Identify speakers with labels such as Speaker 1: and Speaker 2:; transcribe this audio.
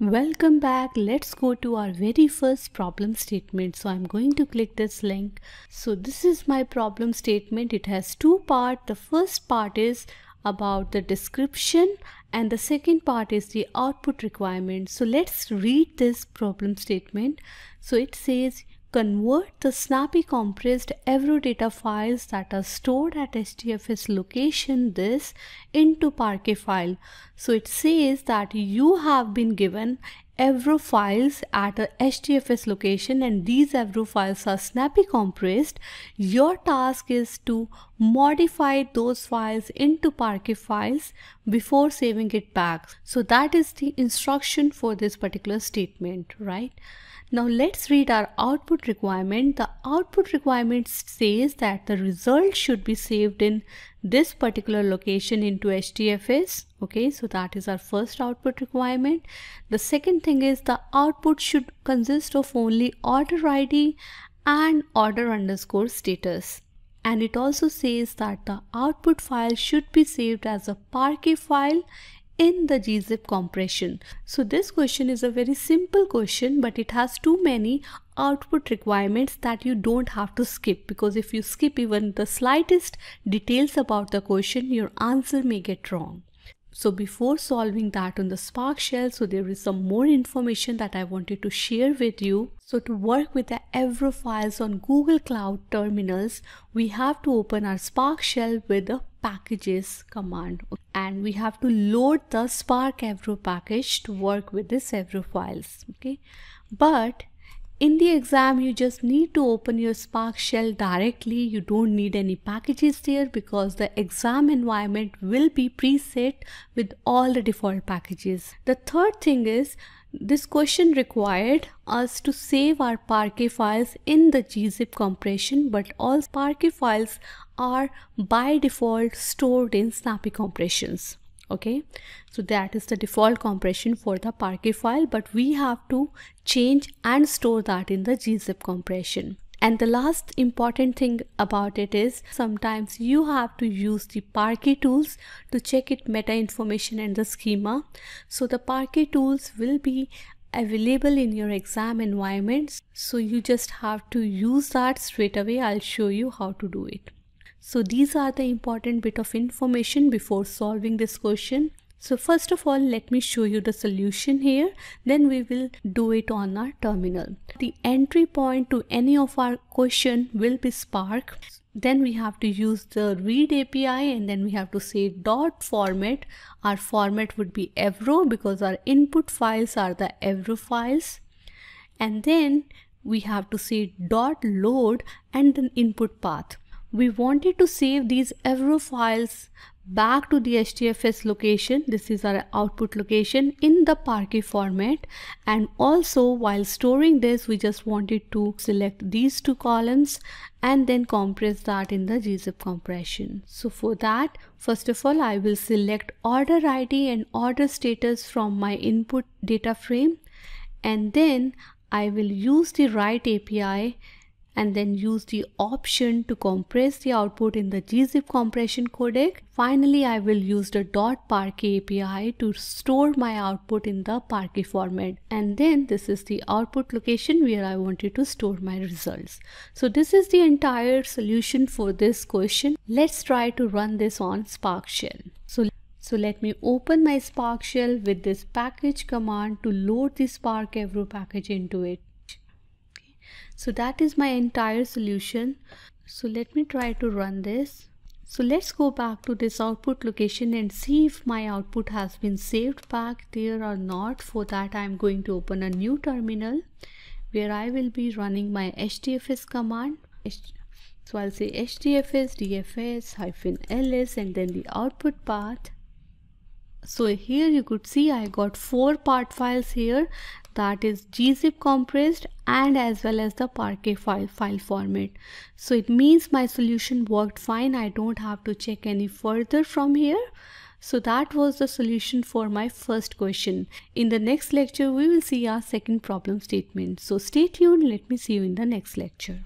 Speaker 1: Welcome back. Let's go to our very first problem statement. So I'm going to click this link. So this is my problem statement. It has two part. The first part is about the description and the second part is the output requirement. So let's read this problem statement. So it says convert the snappy compressed Avro data files that are stored at STFS location this into Parquet file. So it says that you have been given Avro files at a HDFS location and these Avro files are snappy compressed, your task is to modify those files into Parquet files before saving it back. So that is the instruction for this particular statement, right? Now let's read our output requirement. The output requirement says that the result should be saved in this particular location into HDFS. Okay, so that is our first output requirement. The second thing is the output should consist of only order ID and order underscore status. And it also says that the output file should be saved as a Parquet file in the gzip compression so this question is a very simple question but it has too many output requirements that you don't have to skip because if you skip even the slightest details about the question your answer may get wrong so before solving that on the Spark Shell, so there is some more information that I wanted to share with you. So to work with the Evro files on Google Cloud terminals, we have to open our Spark Shell with the packages command and we have to load the Spark Evro package to work with this Evro files. Okay, But in the exam, you just need to open your Spark Shell directly. You don't need any packages there because the exam environment will be preset with all the default packages. The third thing is this question required us to save our Parquet files in the gzip compression but all Parquet files are by default stored in Snappy compressions okay so that is the default compression for the parquet file but we have to change and store that in the gzip compression and the last important thing about it is sometimes you have to use the Parquet tools to check it meta information and the schema. So the Parquet tools will be available in your exam environments. So you just have to use that straight away. I'll show you how to do it. So these are the important bit of information before solving this question. So first of all, let me show you the solution here. Then we will do it on our terminal. The entry point to any of our question will be Spark. Then we have to use the read API and then we have to say dot format. Our format would be Evro because our input files are the Evro files. And then we have to say dot load and an input path we wanted to save these Avro files back to the HDFS location. This is our output location in the Parquet format. And also while storing this, we just wanted to select these two columns and then compress that in the gzip compression. So for that, first of all, I will select order ID and order status from my input data frame. And then I will use the write API and then use the option to compress the output in the gzip compression codec. Finally, I will use the .parquet API to store my output in the Parquet format. And then this is the output location where I wanted to store my results. So this is the entire solution for this question. Let's try to run this on Spark Shell. So so let me open my Spark shell with this package command to load the Spark Evro package into it so that is my entire solution so let me try to run this so let's go back to this output location and see if my output has been saved back there or not. For that I'm going to open a new terminal where I will be running my hdfs command. So I'll say hdfs dfs hyphen ls and then the output path. So here you could see I got four part files here that is gzip compressed and as well as the parquet file, file format so it means my solution worked fine i don't have to check any further from here so that was the solution for my first question in the next lecture we will see our second problem statement so stay tuned let me see you in the next lecture